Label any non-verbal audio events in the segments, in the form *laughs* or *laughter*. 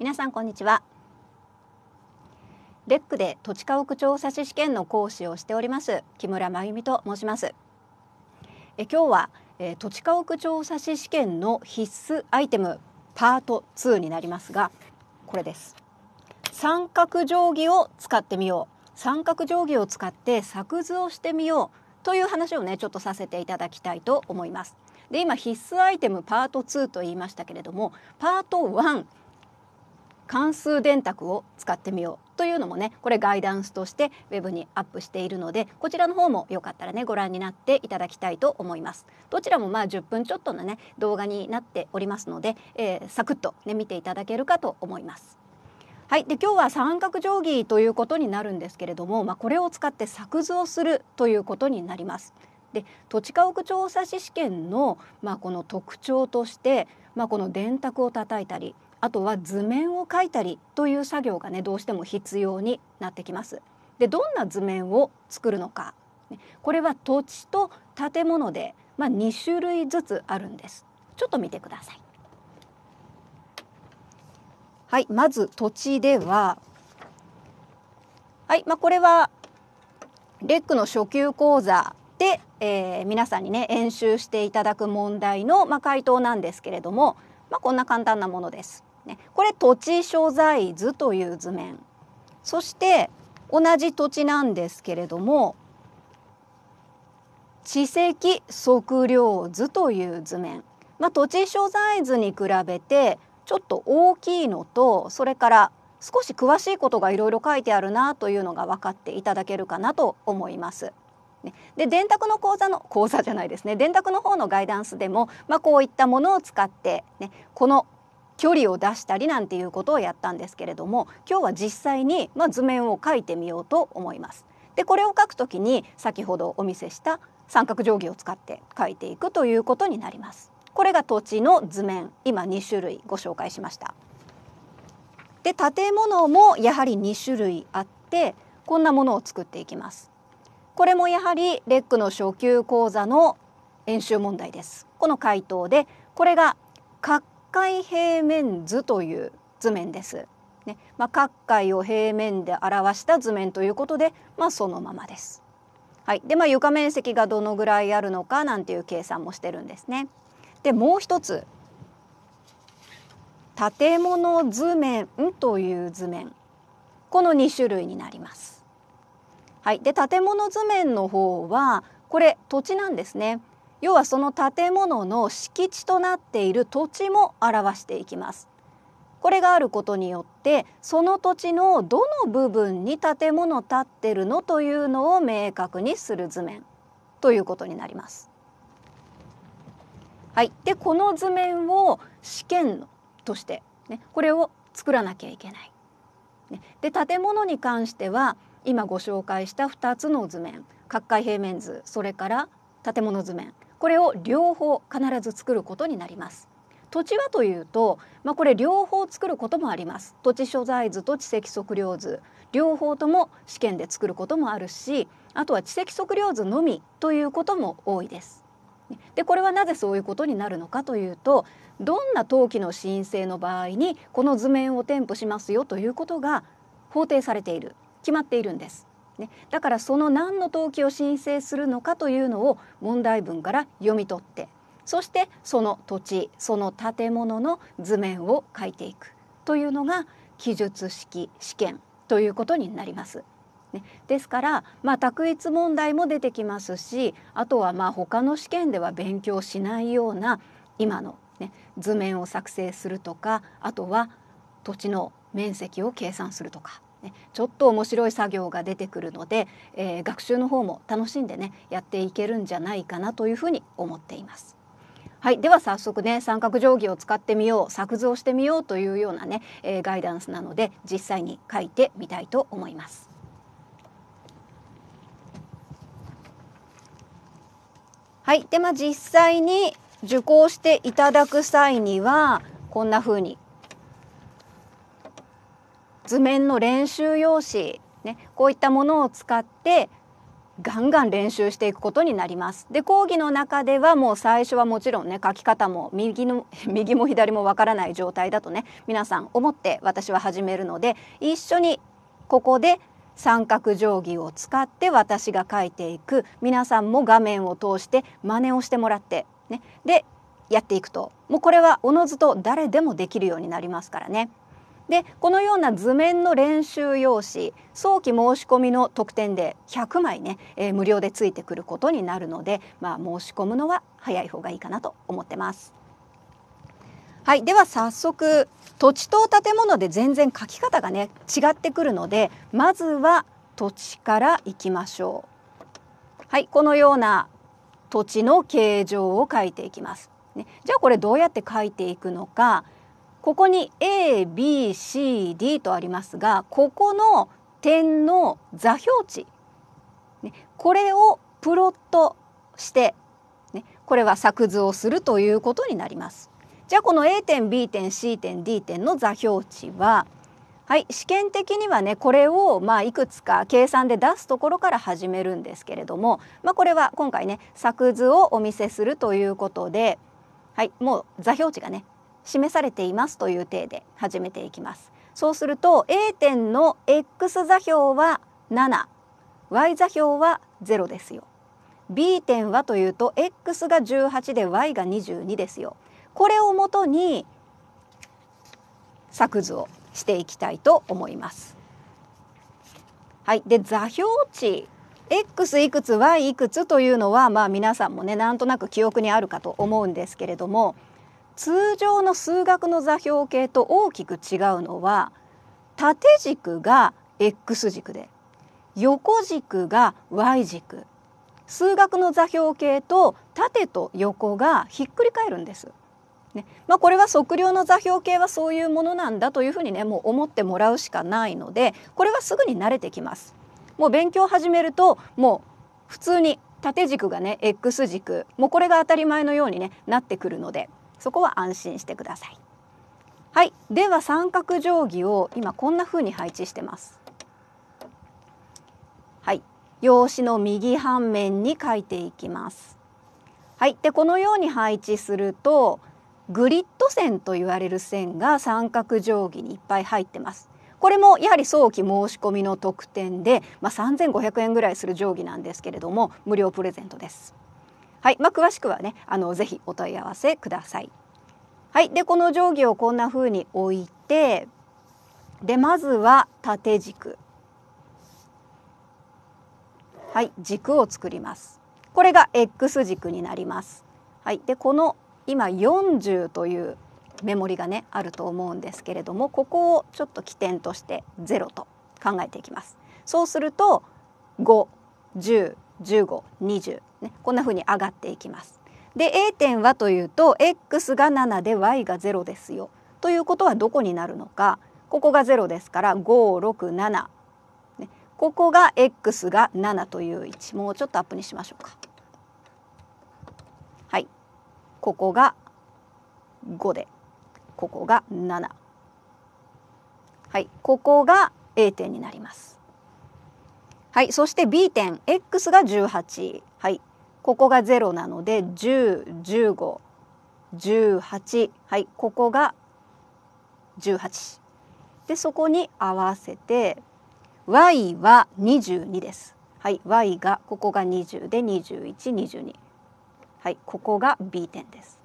皆さんこんにちはレックで土地家屋調査士試験の講師をしております木村真由美と申しますえ今日は、え土地家屋調査士試験の必須アイテムパート2になりますがこれです三角定規を使ってみよう三角定規を使って作図をしてみようという話をねちょっとさせていただきたいと思いますで今必須アイテムパート2と言いましたけれどもパート1関数電卓を使ってみようというのもねこれガイダンスとしてウェブにアップしているのでこちらの方もよかったらねご覧になっていただきたいと思いますどちらもまあ10分ちょっとのね動画になっておりますので、えー、サクッとね見ていただけるかと思いますはい、で今日は三角定規ということになるんですけれども、まあ、これを使って作図をするということになります。で土地家屋調査士試験の、まあ、この特徴として、まあ、この電卓を叩いたりあとは図面を描いたりという作業がねどうしても必要になってきます。でどんな図面を作るのかこれは土地と建物で、まあ、2種類ずつあるんです。ちょっと見てください。はい、まず土地では、はいまあ、これはレックの初級講座で、えー、皆さんにね演習していただく問題の、まあ、回答なんですけれども、まあ、こんな簡単なものです。ね、これ土地所在図という図面そして同じ土地なんですけれども地籍測量図という図面、まあ、土地所在図に比べてちょっと大きいのとそれから少し詳しいことがいろいろ書いてあるなというのが分かっていただけるかなと思います。で電卓の講座の講座じゃないですね電卓の方のガイダンスでも、まあ、こういったものを使って、ね、この距離を出したりなんていうことをやったんですけれども今日は実際に、まあ、図面を描いてみようと思います。でこれを描くときに先ほどお見せした三角定規を使って描いていくということになります。これが土地の図面今2種類ご紹介しました。で建物もやはり2種類あってこんなものを作っていきます。これもやはりレックの初級講座の演習問題です。この回答でこれが各界平面図という図面です。ねまあ、各界を平面で表した図面ということで、まあ、そのままです。はい、で、まあ、床面積がどのぐらいあるのかなんていう計算もしてるんですね。でもう一つ建物図面という図面この2種類になります。はい、で建物図面の方はこれ土地なんですね。要はその建物の敷地となっている土地も表していきます。これがあることによってその土地のどの部分に建物建ってるのというのを明確にする図面ということになります。はい、でこの図面を試験として、ね、これを作らなきゃいけない。ね、で建物に関しては今ご紹介した2つの図面角界平面図それから建物図面これを両方必ず作ることになります。土地はというと、まあ、これ両方作ることもあります土地所在図と地籍測量図両方とも試験で作ることもあるしあとは地籍測量図のみということも多いです。でこれはなぜそういうことになるのかというとどんな登記の申請の場合にこの図面を添付しますよということが法定されている決まっているんです。ね、だからその何の登記を申請するのかというのを問題文から読み取ってそしてその土地その建物の図面を書いていくというのが記述式試験ということになります。ね、ですから、まあ、択一問題も出てきますしあとはまあ他の試験では勉強しないような今の、ね、図面を作成するとかあとは土地の面積を計算するとかちょっと面白い作業が出てくるので、えー、学習の方も楽しんでねやっていけるんじゃないかなというふうに思っています。はい、では早速ね三角定規を使ってみよう作図をしてみようというようなね、えー、ガイダンスなので実際に書いてみたいと思います。はい、でまあ実際に受講していただく際にはこんな風に図面の練習用紙、ね、こういったものを使ってガンガン練習していくことになります。で講義の中ではもう最初はもちろんね書き方も右の *laughs* 右も左もわからない状態だとね皆さん思って私は始めるので一緒にここで三角定規を使って私が書いていく皆さんも画面を通して真似をしてもらって、ね、でやっていくともうこれはおのずと誰でもできるようになりますからね。でこのような図面の練習用紙早期申し込みの特典で100枚ね、えー、無料でついてくることになるので、まあ、申し込むのは早い方がいいかなと思ってます。はい、では早速土地と建物で全然書き方がね違ってくるのでまずは土地からいきましょう。はい、このような土地の形状を書いていきます。ね、じゃあこれどうやって書いていくのかここに ABCD とありますがここの点の座標値、ね、これをプロットして、ね、これは作図をするということになります。じゃあこの A 点 B 点 C 点 D 点の座標値ははい試験的にはねこれをまあいくつか計算で出すところから始めるんですけれども、まあ、これは今回ね作図をお見せするということで、はい、もう座標値がね示されていますという体で始めていきます。そうすると A 点の x 座標は 7y 座標は0ですよ。B 点はというと x が18で y が22ですよ。これをもとに作図をしていきたいと思います。はい、で座標値 x いくつ y いくつというのはまあ皆さんもねなんとなく記憶にあるかと思うんですけれども通常の数学の座標系と大きく違うのは縦軸が X 軸で横軸が Y 軸数学の座標系と縦と横がひっくり返るんです。ねまあ、これは測量の座標系はそういうものなんだというふうにねもう思ってもらうしかないのでこれはすぐに慣れてきます。もう勉強始めるともう普通に縦軸がね X 軸もうこれが当たり前のように、ね、なってくるので。そこは安心してください。はい、では三角定規を今こんな風に配置してます。はい、用紙の右半面に書いていきます。はい、でこのように配置するとグリッド線と言われる線が三角定規にいっぱい入ってます。これもやはり早期申し込みの特典で、まあ、3500円ぐらいする定規なんですけれども無料プレゼントです。はい、まあ、詳しくはね、あの、ぜひお問い合わせください。はい、で、この定規をこんな風に置いて、で、まずは縦軸。はい、軸を作ります。これが X 軸になります。はい、で、この今40というメモリがねあると思うんですけれどもここをちょっと起点として0と考えていきますそうすると5101520ね、こんな風に上がっていきます。で A 点はというと x が7で y が0ですよ。ということはどこになるのかここが0ですから567、ね、ここが x が7という位置もうちょっとアップにしましょうか。はいここが5でここが7。はい、ここが A 点になります。はい、そして B 点 X が18。はい、ここが0なので101518はいここが18でそこに合わせて y は22です。はい y がここが20で2122はいここが B 点です。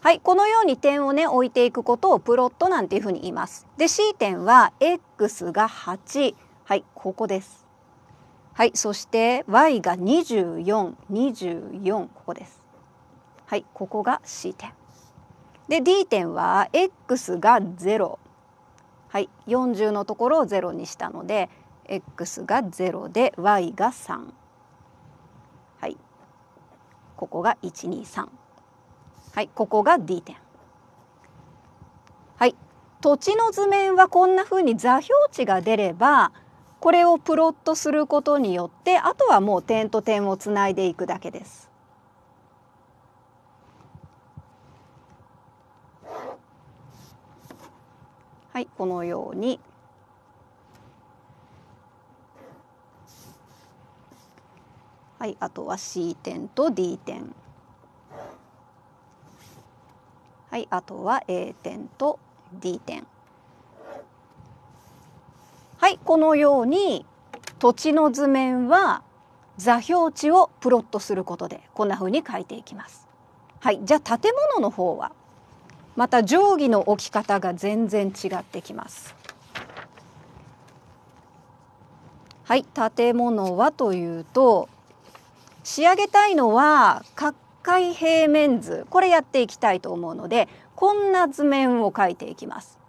はいこのように点をね置いていくことをプロットなんていうふうに言います。で C 点は x が8はいここです。はい、そして y が2424ここです。はい、ここが C 点。で D 点は x が0。はい、40のところを0にしたので x が0で y が3。はい、ここが123。はい、ここが D 点。はい、土地の図面はこんなふうに座標値が出ればこれをプロットすることによってあとはもう点と点をつないでいくだけです。はい、このようにはい、あとは C 点と D 点はい、あとは A 点と D 点いこのように土地の図面は座標値をプロットすることでこんな風に書いていきます。はい、じゃあ建物の方はまた定規の置き方が全然違ってきます。はい、建物はというと仕上げたいのは各界平面図これやっていきたいと思うのでこんな図面を書いていきます。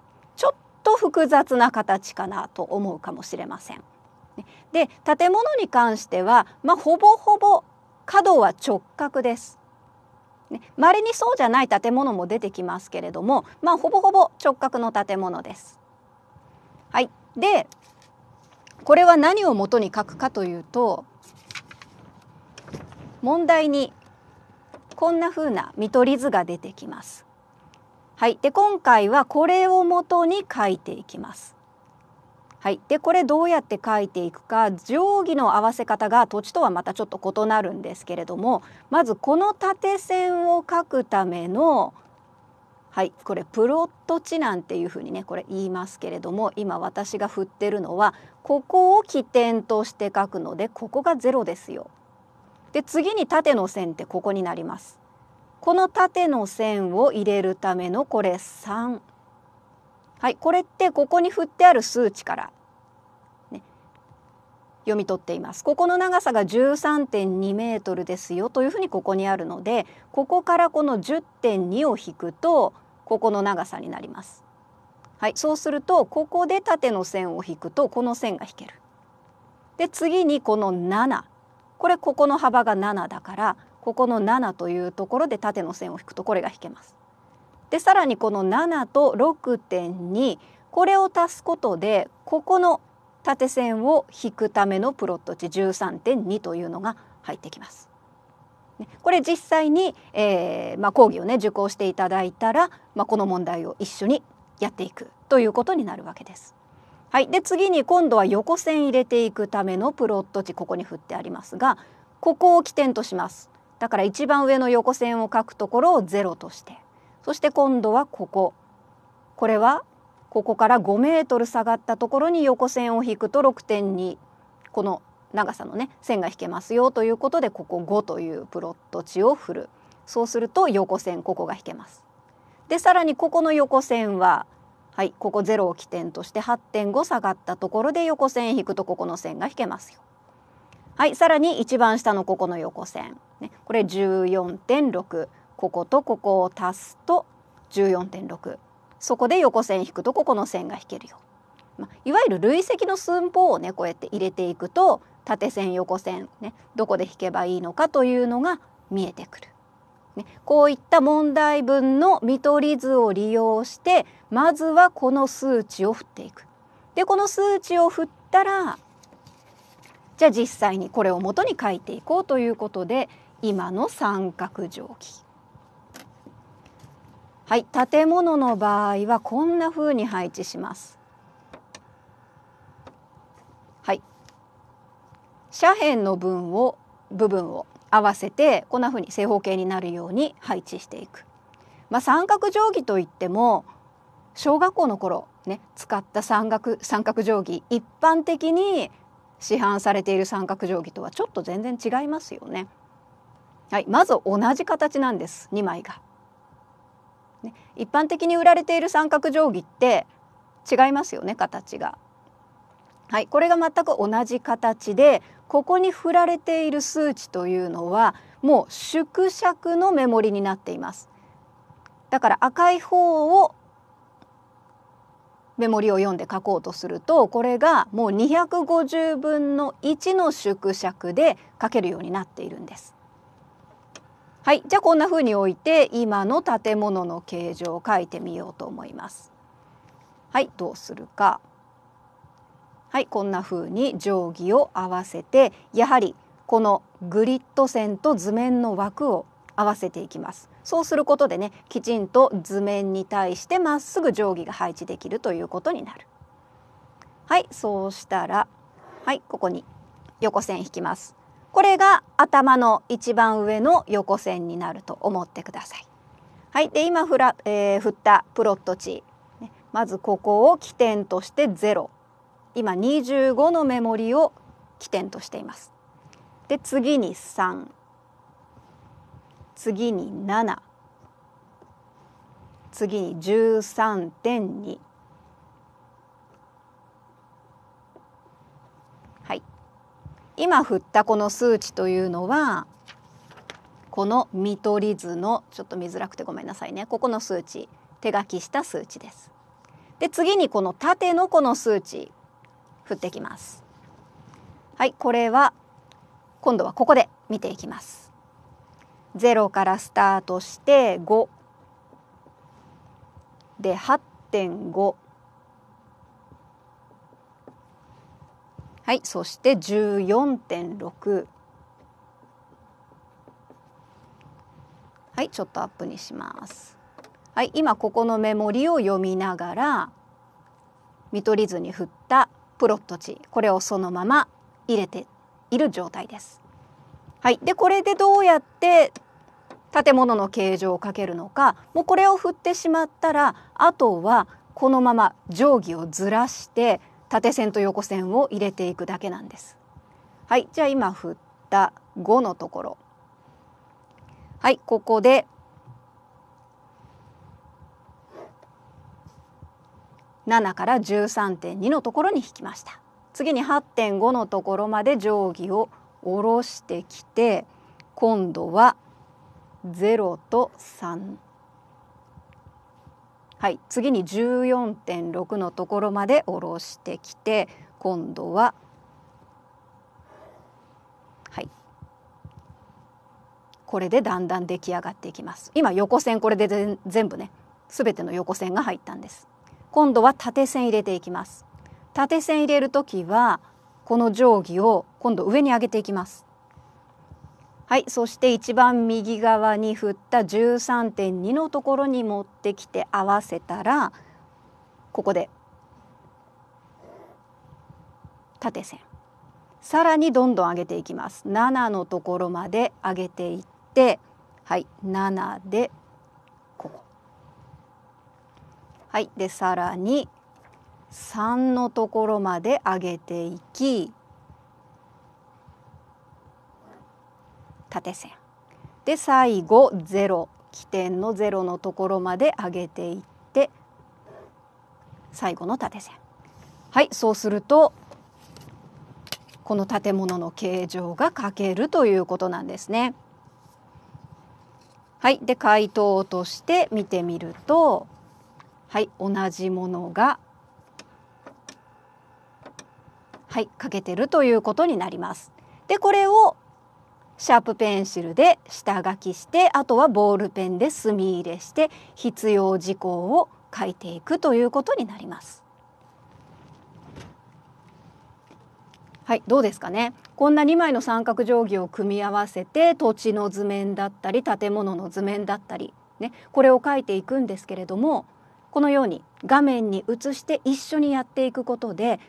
と複雑な形かなと思うかもしれません。で建物に関しては、まあ、ほぼほぼ角は直角です。ね、稀にそうじゃない建物も出てきますけれども、まあ、ほぼほぼ直角の建物です。はい、でこれは何を元に書くかというと問題にこんな風な見取り図が出てきます。はい、で今回はこれを元に書いていきます。はい、でこれどうやって書いていくか定規の合わせ方が土地とはまたちょっと異なるんですけれどもまずこの縦線を書くためのはいこれプロット値なんていうふうにねこれ言いますけれども今私が振ってるのはここを起点として書くのでここが0ですよ。で次に縦の線ってここになります。この縦の線を入れるためのこれ3。はい、これってここに振ってある数値から、ね、読み取っています。ここの長さが13.2メートルですよというふうにここにあるので、ここからこの10.2を引くとここの長さになります。はい、そうするとここで縦の線を引くとこの線が引ける。で次にこの7これここの幅が7だからここの7というところで縦の線を引くとこれが引けます。でさらにこの7と6.2これを足すことでここの縦線を引くためのプロット値13.2というのが入ってきます。これ実際に、えーまあ、講義をね受講していただいたら、まあ、この問題を一緒にやっていくということになるわけです。はい、で次に今度は横線入れていくためのプロット値ここに振ってありますがここを起点とします。だから一番上の横線を書くところを0としてそして今度はこここれはここから5メートル下がったところに横線を引くと6.2この長さのね線が引けますよということでここ5というプロット値を振るそうすると横線ここが引けます。でさらにここの横線ははいここ0を起点として8.5下がったところで横線引くとここの線が引けますよ。はい、さらに一番下のここの横線、ね、これ14.6こことここを足すと14.6そこで横線引くとここの線が引けるよ。まあ、いわゆる累積の寸法をねこうやって入れていくと縦線横線、ね、どこで引けばいいのかというのが見えてくる。ね、こういった問題文の見取り図を利用してまずはこの数値を振っていく。でこの数値を振ったらじゃあ実際にこれを元に書いていこうということで今の三角定規はい建物の場合はこんな風に配置しますはい斜辺の分を部分を合わせてこんな風に正方形になるように配置していくまあ、三角定規といっても小学校の頃ね使った三角三角定規一般的に市販されている三角定規とはちょっと全然違いますよね。はい、まず同じ形なんです2枚が、ね。一般的に売られている三角定規って違いますよね形が。はい、これが全く同じ形でここに振られている数値というのはもう縮尺の目盛りになっていますだから赤い方をメモリを読んで書こうとするとこれがもう250分の1の縮尺で書けるようになっているんです。はい、じゃあこんな風に置いて今の建物の形状を書いてみようと思います。はい、どうするか。はい、こんな風に定規を合わせてやはりこのグリッド線と図面の枠を合わせていきます。そうすることでねきちんと図面に対してまっすぐ定規が配置できるということになる。はいそうしたらはいここに横線引きます。これが頭の一番上の横線になると思ってください。はい、で今ふら、えー、振ったプロット値、ね、まずここを起点として0今25のメモリを起点としています。で次に3次に7次に13.2はい今振ったこの数値というのはこの見取り図のちょっと見づらくてごめんなさいねここの数値手書きした数値です。で次にこの縦のこの数値振ってきます。はいこれは今度はここで見ていきます。0からスタートして5で8.5はいそして14.6はいちょっとアップにします。はい今ここのメモリを読みながら見取り図に振ったプロット値これをそのまま入れている状態です。はい、でこれでどうやって建物の形状をかけるのかもうこれを振ってしまったらあとはこのまま定規をずらして縦線と横線を入れていくだけなんです。はい、じゃあ今振った5のところ。はい、ここで7から13.2のところに引きました。次に8.5のところまで定規を下ろしてきて今度は0と3。はい、次に14.6のところまで下ろしてきて今度は、はい、これでだんだん出来上がっていきます今横線これで全部ね全ての横線が入ったんです今度は縦線入れていきます縦線入れる時はこの定規を今度上に上げていきますはい、そして一番右側に振った13.2のところに持ってきて合わせたらここで縦線さらにどんどん上げていきます7のところまで上げていってはい7でここはいでさらに3のところまで上げていき縦線で最後0起点の0のところまで上げていって最後の縦線はいそうするとこの建物の形状が書けるということなんですね。はい、で回答として見てみると、はい、同じものが、はい、書けてるということになります。でこれをシャープペンシルで下書きしてあとはボールペンで墨入れして必要事項を書いていくということになります。はいどうですかねこんな2枚の三角定規を組み合わせて土地の図面だったり建物の図面だったり、ね、これを書いていくんですけれどもこのように画面に映して一緒にやっていくことで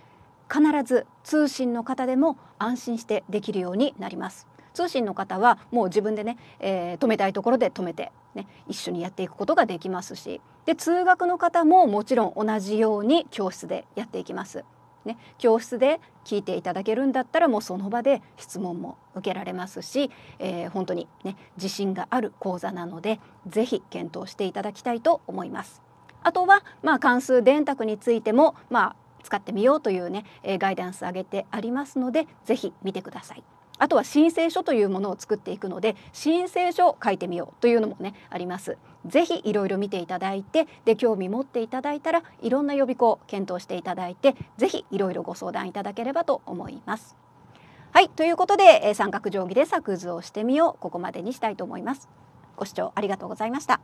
必ず通信の方でも安心してできるようになります。通信の方はもう自分でね、えー、止めたいところで止めて、ね、一緒にやっていくことができますしで通学の方ももちろん同じように教室でやっていきます。ね、教室で聞いていただけるんだったらもうその場で質問も受けられますし、えー、本当にね自信がある講座なので是非検討していただきたいと思います。あとは、まあ、関数電卓についても、まあ、使ってみようというね、えー、ガイダンス上げてありますので是非見てください。あとは申請書というものを作っていくので申請書を書いてみようというのもねあります。ぜひいろいろ見ていただいてで興味持っていただいたらいろんな予備校を検討していただいてぜひいろいろご相談いただければと思います。はいということで、え三角定規で作図をしてみようここまでにしたいと思います。ご視聴ありがとうございました。